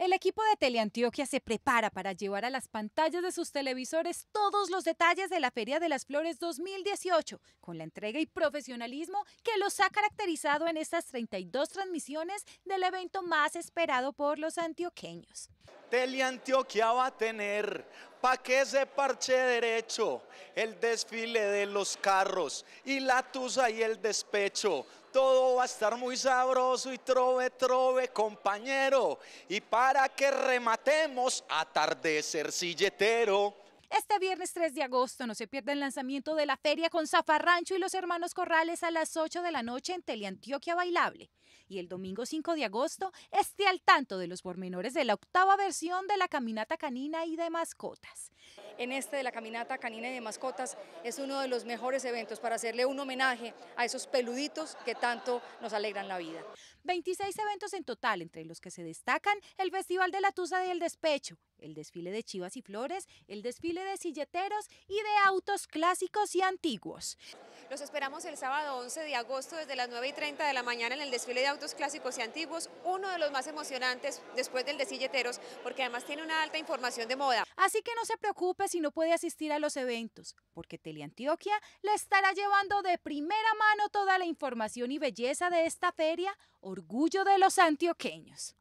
El equipo de Teleantioquia se prepara para llevar a las pantallas de sus televisores todos los detalles de la Feria de las Flores 2018, con la entrega y profesionalismo que los ha caracterizado en estas 32 transmisiones del evento más esperado por los antioqueños. Teleantioquia va a tener pa' que se parche derecho el desfile de los carros y la tusa y el despecho. Todo va a estar muy sabroso y trove, trove, compañero. Y para que rematemos, atardecer silletero. Este viernes 3 de agosto no se pierde el lanzamiento de la feria con Zafarrancho y los hermanos Corrales a las 8 de la noche en Teleantioquia Bailable. Y el domingo 5 de agosto esté al tanto de los pormenores de la octava versión de la caminata canina y de mascotas. En este de la caminata canina y de mascotas es uno de los mejores eventos para hacerle un homenaje a esos peluditos que tanto nos alegran la vida. 26 eventos en total, entre los que se destacan el Festival de la Tusa y el Despecho, el desfile de chivas y flores, el desfile de silleteros y de autos clásicos y antiguos. Los esperamos el sábado 11 de agosto desde las 9 y 30 de la mañana en el desfile de autos clásicos y antiguos, uno de los más emocionantes después del de silleteros, porque además tiene una alta información de moda. Así que no se preocupe si no puede asistir a los eventos, porque Teleantioquia le estará llevando de primera mano toda la información y belleza de esta feria, orgullo de los antioqueños.